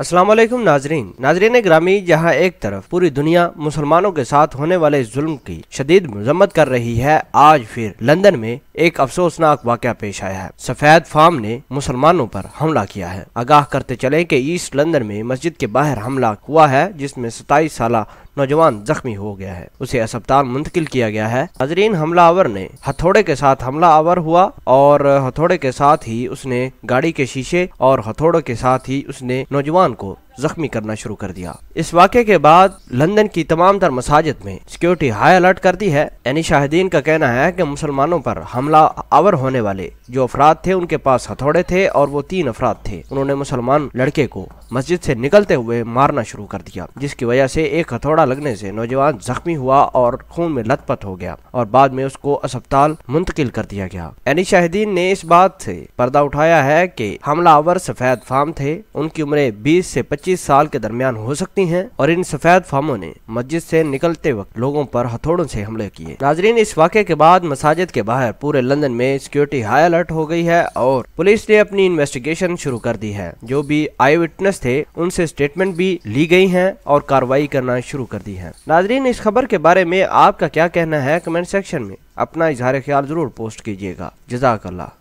असलम नाजरीन नाजरीन ग्रामी जहां एक तरफ पूरी दुनिया मुसलमानों के साथ होने वाले जुल्म की शदीद मजम्मत कर रही है आज फिर लंदन में एक अफसोसनाक वाक़ पेश आया है सफेद फार्म ने मुसलमानों पर हमला किया है आगाह करते चले कि ईस्ट लंदन में मस्जिद के बाहर हमला हुआ है जिसमें सताईस साल नौजवान जख्मी हो गया है उसे अस्पताल मुंतकिल किया गया है हाजरीन हमलावर ने हथौड़े के साथ हमला आवर हुआ और हथौड़े के साथ ही उसने गाड़ी के शीशे और हथौड़े के साथ ही उसने नौजवान को जख्मी करना शुरू कर दिया इस वाक्य के बाद लंदन की तमाम तर मसाजिद में सिक्योरिटी हाई अलर्ट कर दी है यानी शाहिदीन का कहना है कि मुसलमानों पर हमला आवर होने वाले जो अफराद थे उनके पास हथौड़े थे और वो तीन अफराद थे उन्होंने मुसलमान लड़के को मस्जिद से निकलते हुए मारना शुरू कर दिया जिसकी वजह से एक हथौड़ा लगने से नौजवान जख्मी हुआ और खून में लथपथ हो गया और बाद में उसको अस्पताल मुंतकिल कर दिया गया एनी शाहिदीन ने इस बात से पर्दा उठाया है कि हमलावर सफेद फार्म थे उनकी उम्र बीस से पच्चीस 25 साल के दरमियान हो सकती हैं और इन सफेद फार्मों ने मस्जिद से निकलते वक्त लोगों पर हथौड़ों से हमले किए नाजरीन इस वाक्य के बाद मसाजिद के बाहर पूरे लंदन में सिक्योरिटी हाई अलर्ट हो गई है और पुलिस ने अपनी इन्वेस्टिगेशन शुरू कर दी है जो भी आई विटनेस थे उनसे स्टेटमेंट भी ली गई है और कार्रवाई करना शुरू कर दी है नाजरीन इस खबर के बारे में आपका क्या कहना है कमेंट सेक्शन में अपना इजहार ख्याल जरूर पोस्ट कीजिएगा जजाकल्ला